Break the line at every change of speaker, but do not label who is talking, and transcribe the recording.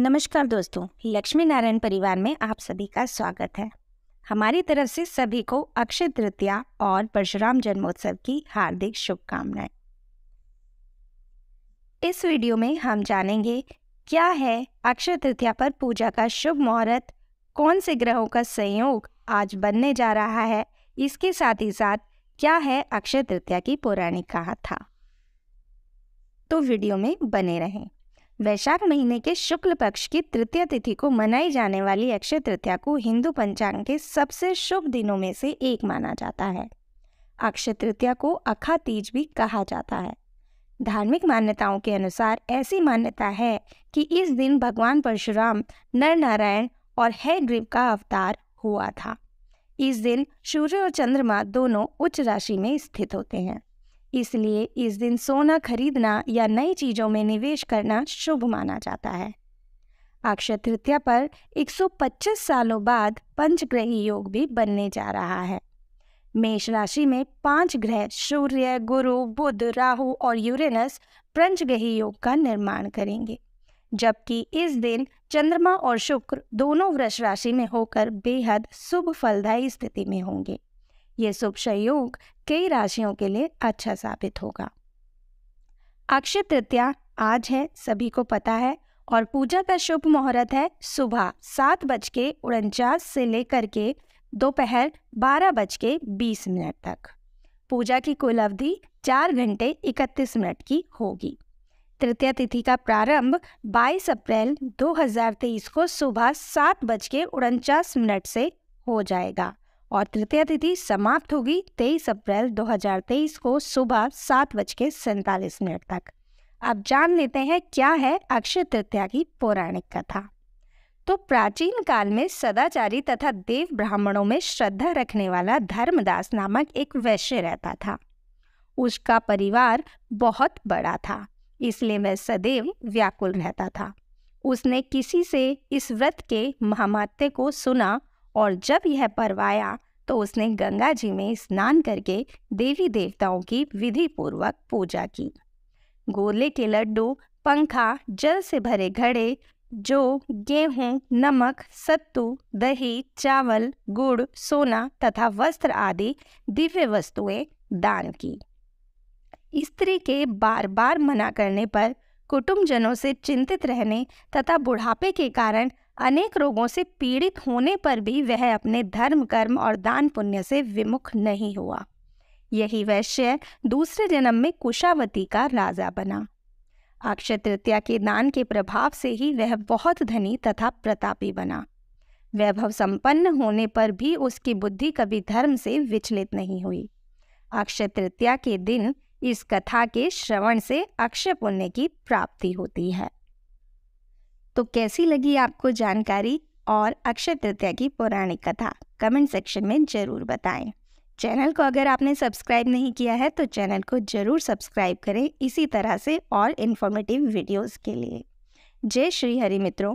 नमस्कार दोस्तों लक्ष्मी नारायण परिवार में आप सभी का स्वागत है हमारी तरफ से सभी को अक्षय तृतीया और परशुराम जन्मोत्सव की हार्दिक शुभकामनाएं इस वीडियो में हम जानेंगे क्या है अक्षय तृतीया पर पूजा का शुभ मुहूर्त कौन से ग्रहों का संयोग आज बनने जा रहा है इसके साथ ही साथ क्या है अक्षय तृतीया की पौराणिक कहा था तो वीडियो में बने रहें वैशाख महीने के शुक्ल पक्ष की तृतीय तिथि को मनाई जाने वाली अक्षय तृतीया को हिंदू पंचांग के सबसे शुभ दिनों में से एक माना जाता है अक्षय तृतीया को अखा तीज भी कहा जाता है धार्मिक मान्यताओं के अनुसार ऐसी मान्यता है कि इस दिन भगवान परशुराम नर नारायण और हैग्रीव का अवतार हुआ था इस दिन सूर्य और चंद्रमा दोनों उच्च राशि में स्थित होते हैं इसलिए इस दिन सोना खरीदना या नई चीज़ों में निवेश करना शुभ माना जाता है अक्षय तृतीया पर 125 सालों बाद पंचग्रही योग भी बनने जा रहा है मेष राशि में पांच ग्रह सूर्य गुरु बुध राहु और यूरेनस पंचग्रही योग का निर्माण करेंगे जबकि इस दिन चंद्रमा और शुक्र दोनों वृष राशि में होकर बेहद शुभ फलदायी स्थिति में होंगे ये शुभ संयोग कई राशियों के लिए अच्छा साबित होगा अक्षय तृतीया आज है सभी को पता है और पूजा का शुभ मुहूर्त है सुबह सात बज के उनचास से लेकर के दोपहर बारह बज के बीस मिनट तक पूजा की कुल अवधि चार घंटे इकतीस मिनट की होगी तृतीय तिथि का प्रारंभ 22 अप्रैल 2023 को सुबह सात बज के उनचास मिनट से हो जाएगा और तृतीय तिथि समाप्त होगी 23 अप्रैल 2023 को सुबह सात बज के सैंतालीस मिनट तक अब जान लेते हैं क्या है अक्षय तृतीया की पौराणिक कथा तो प्राचीन काल में सदाचारी तथा देव ब्राह्मणों में श्रद्धा रखने वाला धर्मदास नामक एक वैश्य रहता था उसका परिवार बहुत बड़ा था इसलिए वह सदैव व्याकुल रहता था उसने किसी से इस व्रत के महामात्य को सुना और जब यह पर्व आया तो उसने गंगा जी में स्नान करके देवी देवताओं की विधि पूर्वक पूजा की गोले के लड्डू पंखा जल से भरे घड़े जो गेहूं, नमक सत्तू दही चावल गुड़ सोना तथा वस्त्र आदि दिव्य वस्तुएं दान की स्त्री के बार बार मना करने पर कुटुंबजनों से चिंतित रहने तथा बुढ़ापे के कारण अनेक रोगों से पीड़ित होने पर भी वह अपने धर्म कर्म और दान पुण्य से विमुख नहीं हुआ यही वैश्य दूसरे जन्म में कुशावती का राजा बना अक्षय तृतीया के दान के प्रभाव से ही वह बहुत धनी तथा प्रतापी बना वैभव संपन्न होने पर भी उसकी बुद्धि कभी धर्म से विचलित नहीं हुई अक्षय तृतीया के दिन इस कथा के श्रवण से अक्षय पुण्य की प्राप्ति होती है तो कैसी लगी आपको जानकारी और अक्षय तृतीया की पौराणिक कथा कमेंट सेक्शन में ज़रूर बताएं चैनल को अगर आपने सब्सक्राइब नहीं किया है तो चैनल को ज़रूर सब्सक्राइब करें इसी तरह से और इन्फॉर्मेटिव वीडियोस के लिए जय श्री हरि मित्रों